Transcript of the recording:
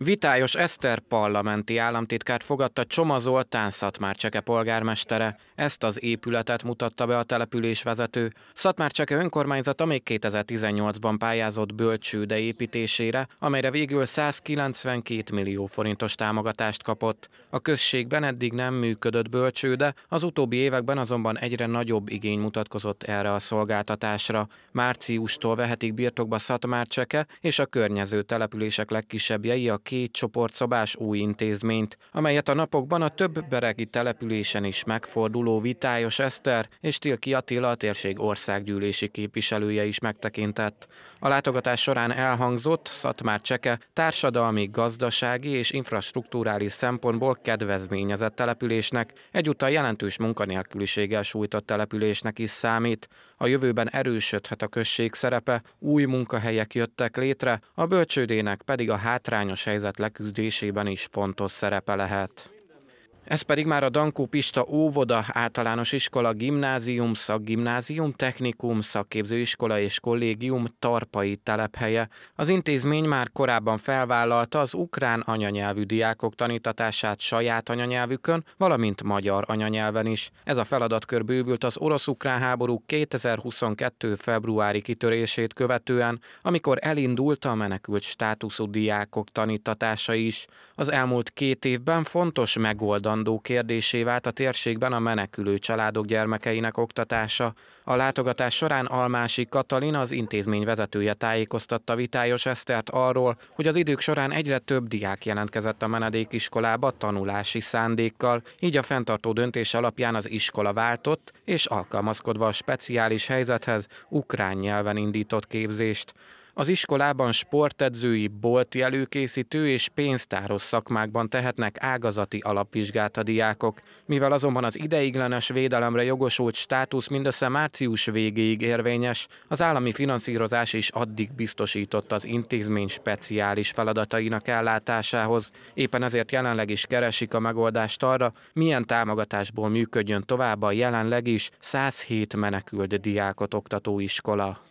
Vitályos Eszter parlamenti államtitkát fogadta Csoma Zoltán Szatmárcseke polgármestere. Ezt az épületet mutatta be a település vezető. Szatmárcseke önkormányzata még 2018-ban pályázott bölcsőde építésére, amelyre végül 192 millió forintos támogatást kapott. A községben eddig nem működött bölcsőde, az utóbbi években azonban egyre nagyobb igény mutatkozott erre a szolgáltatásra. Márciustól vehetik birtokba Szatmárcseke és a környező települések legkisebbjei a két csoportszabás új intézményt, amelyet a napokban a több beregi településen is megforduló Vitályos Eszter és Tilki Attila a térség országgyűlési képviselője is megtekintett. A látogatás során elhangzott Szatmár Cseke társadalmi, gazdasági és infrastruktúrális szempontból kedvezményezett településnek, egyúttal jelentős munkanélküliséggel sújtott településnek is számít. A jövőben erősödhet a község szerepe, új munkahelyek jöttek létre, a bölcsődének pedig a hátrányos hely helyzet leküzdésében is fontos szerepe lehet. Ez pedig már a Dankó Pista óvoda, általános iskola, gimnázium, szakgimnázium, technikum, szakképzőiskola és kollégium tarpai telephelye. Az intézmény már korábban felvállalta az ukrán anyanyelvű diákok tanítatását saját anyanyelvükön, valamint magyar anyanyelven is. Ez a feladatkör bővült az orosz-ukrán háború 2022. februári kitörését követően, amikor elindult a menekült státuszú diákok tanítatása is. Az elmúlt két évben fontos megoldan állandó kérdésé vált a térségben a menekülő családok gyermekeinek oktatása. A látogatás során Almási Katalin, az intézmény vezetője tájékoztatta Vitályos Esztert arról, hogy az idők során egyre több diák jelentkezett a menedékiskolába tanulási szándékkal, így a fenntartó döntés alapján az iskola váltott, és alkalmazkodva a speciális helyzethez ukrán nyelven indított képzést. Az iskolában sportedzői, bolti előkészítő és pénztáros szakmákban tehetnek ágazati alapvizsgát a diákok. Mivel azonban az ideiglenes védelemre jogosult státusz mindössze március végéig érvényes, az állami finanszírozás is addig biztosított az intézmény speciális feladatainak ellátásához. Éppen ezért jelenleg is keresik a megoldást arra, milyen támogatásból működjön tovább a jelenleg is 107 menekült diákot oktató iskola.